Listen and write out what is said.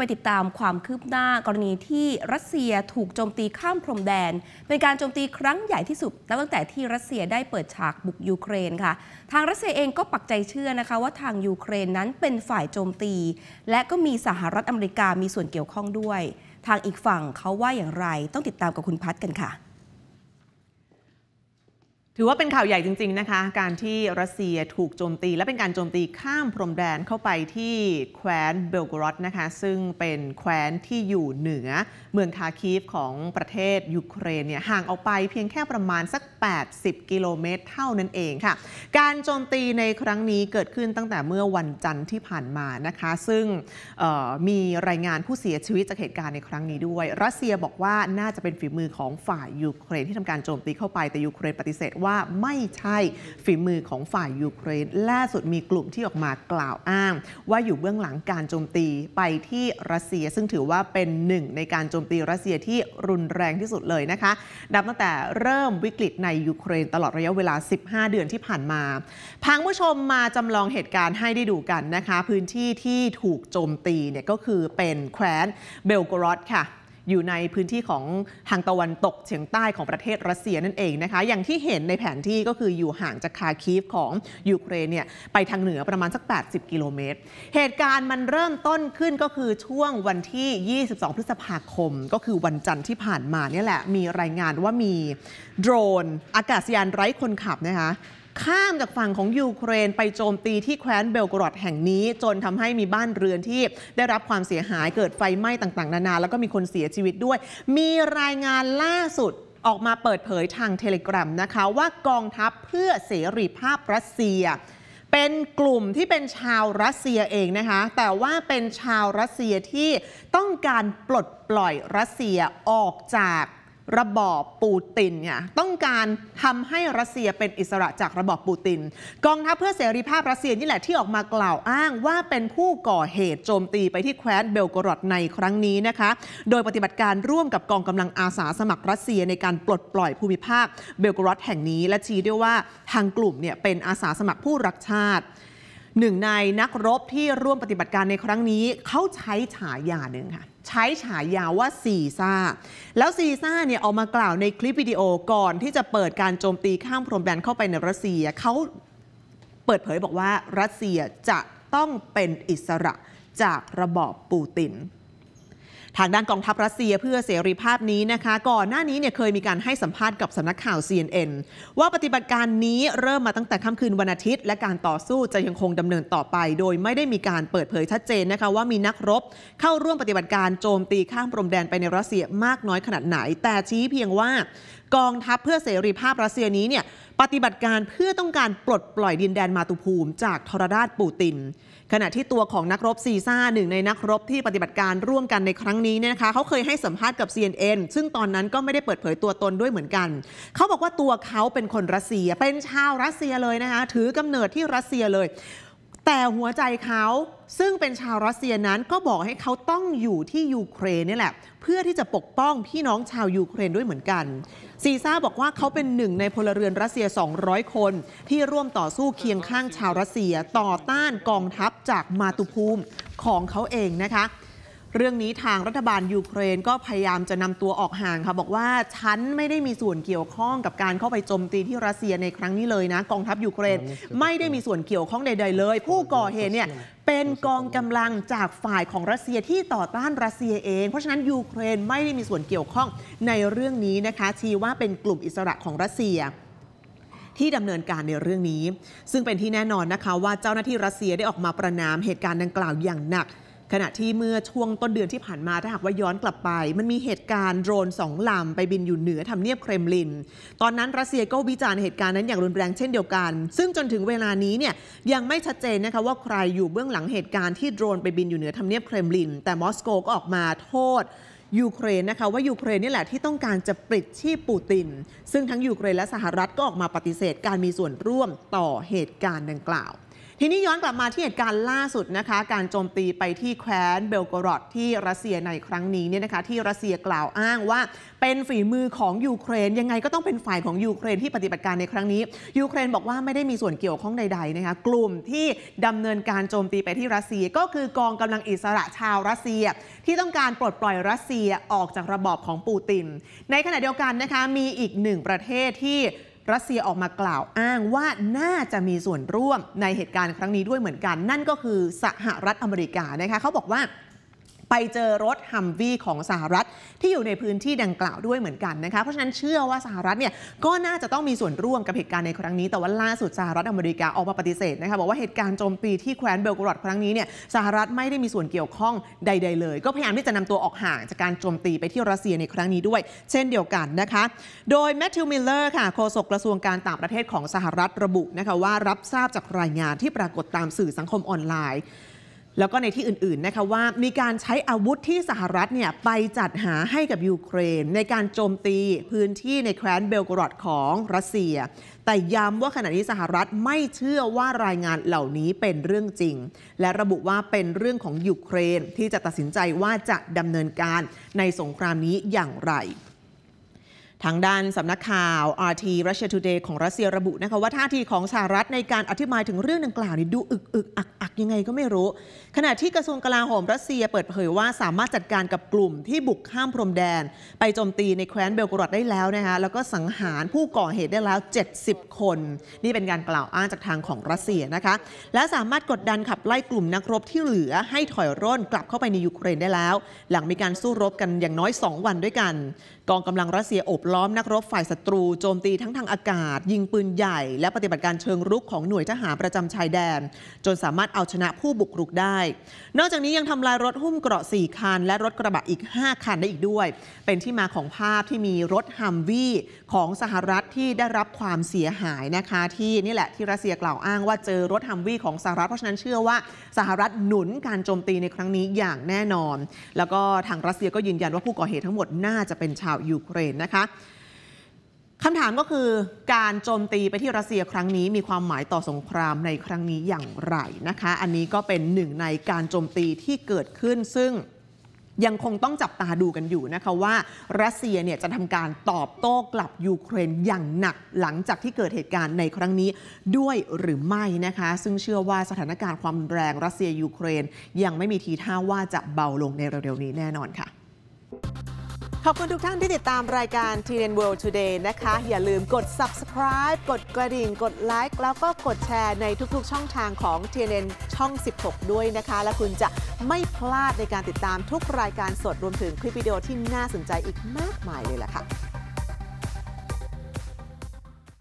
ไปติดตามความคืบหน้ากรณีที่รัสเซียถูกโจมตีข้ามพรมแดน เป็นการโจมตีครั้งใหญ่ที่สุดนับตั้งแต่ที่รัสเซียได้เปิดฉากบุกยูเครนค่ะ ทางรัสเซียเองก็ปักใจเชื่อนะคะ ว่าทางยูเครนนั้นเป็นฝ่ายโจมตี และก็มีสหรัฐอเมริกามีส่วนเกี่ยวข้องด้วย ทางอีกฝั่งเขาว่าอย่างไร ต้องติดตามกับคุณพัฒกันค่ะถือว่าเป็นข่าวใหญ่จริงๆนะคะการที่รัสเซียถูกโจมตี และเป็นการโจมตีข้ามพรมแดนเข้าไปที่แคว้นเบลกรอดนะคะซึ่งเป็นแคว้นที่อยู่เหนือเมืองคาคีฟของประเทศยูเครนเนี่ยห่างออกไปเพียงแค่ประมาณสัก 80 กิโลเมตรเท่านั้นเองค่ะการโจมตีในครั้งนี้เกิดขึ้นตั้งแต่เมื่อวันจันทร์ที่ผ่านมานะคะซึ่งมีรายงานผู้เสียชีวิตจากเหตุการณ์ในครั้งนี้ด้วย รัสเซียบอกว่าน่าจะเป็นฝีมือของฝ่ายยูเครน ที่ทำการโจมตีเข้าไปแต่ยูเครนปฏิเสธว่าไม่ใช่ ฝีมือของฝ่ายยูเครน ล่าสุดมีกลุ่มที่ออกมากล่าวอ้าง ว่าอยู่เบื้องหลังการโจมตีไปที่รัสเซีย ซึ่งถือว่าเป็นหนึ่งในการโจมตีรัสเซียที่รุนแรงที่สุดเลยนะคะนับตั้งแต่เริ่มวิกฤตในยูเครน ตลอดระยะเวลา 15 เดือนที่ผ่านมาพางผู้ชมมาจำลองเหตุการณ์ให้ได้ดูกันนะคะ พื้นที่ที่ถูกโจมตีเนี่ยก็คือเป็นแคว้นเบลกรอดค่ะอยู่ในพื้นที่ของทางตะวันตกเฉียงใต้ของประเทศรัสเซียนั่นเองนะคะ อย่างที่เห็นในแผนที่ก็คืออยู่ห่างจากคาคีฟของยูเครนเนี่ยไปทางเหนือประมาณสัก 80 กิโลเมตร เหตุการณ์มันเริ่มต้นขึ้นก็คือช่วงวันที่ 22 พฤษภาคม ก็คือวันจันทร์ที่ผ่านมาเนี่ยแหละ มีรายงานว่ามีโดรน อากาศยานไร้คนขับนะคะข้ามจากฝั่งของยูเครนไปโจมตีที่แคว้นเบลกรอดแห่งนี้จนทำให้มีบ้านเรือนที่ได้รับความเสียหายเกิดไฟไหม้ ต่างๆ นานาแล้วก็มีคนเสียชีวิตด้วย มีรายงานล่าสุดออกมาเปิดเผยทางเทเลกราฟนะคะ ว่ากองทัพเพื่อเสรีภาพรัสเซีย เป็นกลุ่มที่เป็นชาวรัสเซียเองนะคะ แต่ว่าเป็นชาวรัสเซียที่ต้องการปลดปล่อยรัสเซียออกจากระบอบปูตินเนี่ยต้องการทำให้รัสเซียเป็นอิสระจากระบอบปูตินกองทัพเพื่อเสรีภาพ รัสเซียนี่แหละที่ออกมากล่าวอ้างว่าเป็นผู้ก่อเหตุโจมตีไปที่แคว้นเบลกรอดในครั้งนี้นะคะโดยปฏิบัติการร่วมกับกองกำลังอาสาสมัครรัสเซียในการปลดปล่อยภูมิภาคเบลกรอดแห่งนี้ และชี้ด้วยว่าทางกลุ่มเนี่ยเป็นอาสาสมัครผู้รักชาติหนึ่งในนักรบที่ร่วมปฏิบัติการในครั้งนี้ เขาใช้ฉายาหนึ่งค่ะใช้ฉายาว่าซีซ่า แล้วซีซ่าเนี่ยออกมากล่าวในคลิปวิดีโอก่อนที่จะเปิดการโจมตีข้ามพรมแดนเข้าไปในรัสเซียเขาเปิดเผยบอกว่ารัสเซียจะต้องเป็นอิสระจากระบอบปูตินทางด้านกองทัพรัสเซียเพื่อเสรีภาพนี้นะคะ ก่อนหน้านี้เนี่ยเคยมีการให้สัมภาษณ์กับสำนักข่าว CNN ว่าปฏิบัติการนี้เริ่มมาตั้งแต่ค่ำคืนวันอาทิตย์และการต่อสู้จะยังคงดำเนินต่อไป โดยไม่ได้มีการเปิดเผยชัดเจนนะคะว่ามีนักรบ เข้าร่วมปฏิบัติการโจมตีข้ามพรมแดนไปในรัสเซียมากน้อยขนาดไหน แต่ชี้เพียงว่ากองทัพเพื่อเสรีภาพรัสเซียนี้เนี่ยปฏิบัติการเพื่อต้องการปลดปล่อยดินแดนมาตุภูมิจากทรราชปูติน ขณะที่ตัวของนักรบซีซ่าหนึ่งในนักรบที่ปฏิบัติการร่วมกันในครั้งนี้เนี่ยนะคะเขาเคยให้สัมภาษณ์กับ CNN ซึ่งตอนนั้นก็ไม่ได้เปิดเผยตัวตนด้วยเหมือนกัน เขาบอกว่าตัวเขาเป็นคนรัสเซียเป็นชาวรัสเซียเลยนะคะถือกำเนิดที่รัสเซียเลยแต่หัวใจเขาซึ่งเป็นชาวรัสเซียนั้นก็บอกให้เขาต้องอยู่ที่ยูเครนนี่แหละ เพื่อที่จะปกป้องพี่น้องชาวยูเครนด้วยเหมือนกัน ซีซ่าบอกว่าเขาเป็นหนึ่งในพลเรือนรัสเซีย 200 คน ที่ร่วมต่อสู้เคียงข้างชาวรัสเซียต่อต้านกองทัพจากมาตุภูมิของเขาเองนะคะเรื่องนี้ทางรัฐบาลยูเครนก็พยายามจะนำตัวออกห่างค่ะบอกว่าฉันไม่ได้มีส่วนเกี่ยวข้องกับการเข้าไปโจมตีที่รัสเซียในครั้งนี้เลยนะกองทัพยูเครนไม่ได้มีส่วนเกี่ยวข้องใดๆเลยผู้ก่อเหตุเนี่ยเป็นกองกำลังจากฝ่ายของรัสเซียที่ต่อต้านรัสเซียเอง เพราะฉะนั้นยูเครนไม่ได้มีส่วนเกี่ยวข้องในเรื่องนี้นะคะชี้ว่าเป็นกลุ่มอิสระของรัสเซียที่ดำเนินการในเรื่องนี้ ซึ่งเป็นที่แน่นอนนะคะว่าเจ้าหน้าที่รัสเซียได้ออกมาประนามเหตุการณ์ดังกล่าวอย่างหนักขณะที่เมื่อช่วงต้นเดือนที่ผ่านมาถ้าหากว่าย้อนกลับไปมันมีเหตุการณ์โดรนสองลำไปบินอยู่เหนือทำเนียบเครมลิน ตอนนั้นรัสเซียก็วิจารณ์เหตุการณ์นั้นอย่างรุนแรงเช่นเดียวกัน ซึ่งจนถึงเวลานี้เนี่ยยังไม่ชัดเจนนะคะว่าใครอยู่เบื้องหลังเหตุการณ์ที่โดรนไปบินอยู่เหนือทำเนียบเครมลิน แต่มอสโกก็ออกมาโทษยูเครนนะคะว่ายูเครนนี่แหละที่ต้องการจะปลิดชีพปูตินซึ่งทั้งยูเครนและสหรัฐก็ออกมาปฏิเสธการมีส่วนร่วมต่อเหตุการณ์ดังกล่าวทีนี้ย้อนกลับมาที่เหตุการณ์ล่าสุดนะคะการโจมตีไปที่แคว้นเบลกรอดที่รัสเซียในครั้งนี้เนี่ยนะคะที่รัสเซียกล่าวอ้างว่า เป็นฝีมือของยูเครน ยังไงก็ต้องเป็นฝ่ายของยูเครนที่ปฏิบัติการในครั้งนี้ยูเครนบอกว่าไม่ได้มีส่วนเกี่ยวข้องใดๆนะคะกลุ่มที่ดำเนินการโจมตีไปที่รัสเซียก็คือกองกำลังอิสระชาวรัสเซีย ที่ต้องการปลดปล่อยรัสเซียออกจากระบอบของปูตินในขณะเดียวกันนะคะมีอีกหนึ่งประเทศที่รัสเซียออกมากล่าวอ้างว่าน่าจะมีส่วนร่วมในเหตุการณ์ครั้งนี้ด้วยเหมือนกัน นั่นก็คือสหรัฐอเมริกานะคะเขาบอกว่าไปเจอรถฮัมวี่ของสหรัฐที่อยู่ในพื้นที่ดังกล่าวด้วยเหมือนกันนะคะเพราะฉะนั้นเชื่อว่าสหรัฐเนี่ยก็น่าจะต้องมีส่วนร่วมกับเหตุการณ์ในครั้งนี้แต่ว่าล่าสุดสหรัฐอเมริกาออกมาปฏิเสธนะคะบอกว่าเหตุการณ์โจมตีที่แคว้นเบลกรอดครั้งนี้เนี่ยสหรัฐไม่ได้มีส่วนเกี่ยวข้องใดๆเลย ก็พยายามที่จะนำตัวออกห่างจากการโจมตีไปที่รัสเซียในครั้งนี้ด้วย เช่นเดียวกันนะคะ โดยแมทธิวมิลเลอร์ค่ะโฆษกกระทรวงการต่างประเทศของสหรัฐระบุนะคะว่ารับทราบจากรายงานที่ปรากฏตามสื่อสังคมออนไลน์แล้วก็ในที่อื่นๆนะคะว่ามีการใช้อาวุธที่สหรัฐเนี่ยไปจัดหาให้กับยูเครน ในการโจมตีพื้นที่ในแคว้นเบลกรอดของรัสเซีย แต่ย้ำว่าขณะนี้สหรัฐไม่เชื่อว่ารายงานเหล่านี้เป็นเรื่องจริง และระบุว่าเป็นเรื่องของยูเครนที่จะตัดสินใจว่าจะดำเนินการในสงครามนี้อย่างไรทางด้านสำนักข่าว RT Russia Today ของรัสเซียระบุนะคะว่าท่าทีของสหรัฐในการอธิบายถึงเรื่องดังกล่าวนี่ดูอึกอึกอักอักยังไงก็ไม่รู้ ขณะที่กระทรวงกลาโหมรัสเซียเปิดเผยว่าสามารถจัดการกับกลุ่มที่บุกข้ามพรมแดน ไปโจมตีในแคว้นเบลกรอดได้แล้วนะคะแล้วก็สังหารผู้ก่อเหตุได้แล้ว 70 คน นี่เป็นการกล่าวอ้างจากทางของรัสเซียนะคะ และสามารถกดดันขับไล่กลุ่มนักรบที่เหลือให้ถอยร่นกลับเข้าไปในยูเครนได้แล้ว หลังมีการสู้รบกันอย่างน้อย 2 วันด้วยกัน กองกำลังรัสเซียอบล้อมนักรบฝ่ายศัตรูโจมตีทั้งทางอากาศ ยิงปืนใหญ่และปฏิบัติการเชิงรุกของหน่วยทหารประจำชายแดน จนสามารถเอาชนะผู้บุกรุกได้ นอกจากนี้ยังทำลายรถหุ้มเกราะ4คัน และรถกระบะอีก 5 คันได้อีกด้วย เป็นที่มาของภาพที่มีรถฮัมวีของสหรัฐที่ได้รับความเสียหายนะคะ ที่นี่แหละที่รัสเซียกล่าวอ้างว่าเจอรถฮัมวีของสหรัฐเพราะฉะนั้นเชื่อว่า สหรัฐหนุนการโจมตีในครั้งนี้อย่างแน่นอน แล้วก็ทางรัสเซียก็ยืนยันว่าผู้ก่อเหตุทั้งหมดน่าจะเป็นชาวยูเครนนะคะคำถามก็คือการโจมตีไปที่ รัสเซียครั้งนี้มีความหมายต่อสงคราม ในครั้งนี้อย่างไรนะคะ อันนี้ก็เป็นหนึ่งในการโจมตีที่เกิดขึ้น ซึ่งยังคงต้องจับตาดูกันอยู่นะคะว่า รัสเซียเนี่ยจะทำการตอบโต้กลับยูเครนอย่างหนักหลังจากที่เกิดเหตุการณ์ในครั้งนี้ด้วยหรือไม่นะคะ ซึ่งเชื่อว่าสถานการณ์ความแรง รัสเซีย ยูเครนยังไม่มีทีท่าว่าจะเบาลงในเร็วๆนี้แน่นอนค่ะขอบคุณทุกท่านที่ติดตามรายการ t n World Today นะคะ อย่าลืมกด subscribe กดกระดิ่ง กดไลค์แล้วก็กดแชร์ในทุกๆ ช่องทางของ t n ช่อง 16 ด้วยนะคะ และคุณจะไม่พลาดในการติดตามทุกรายการสดรวมถึงคลิปวิดีโอที่น่าสนใจอีกมากมายเลยล่ะค่ะ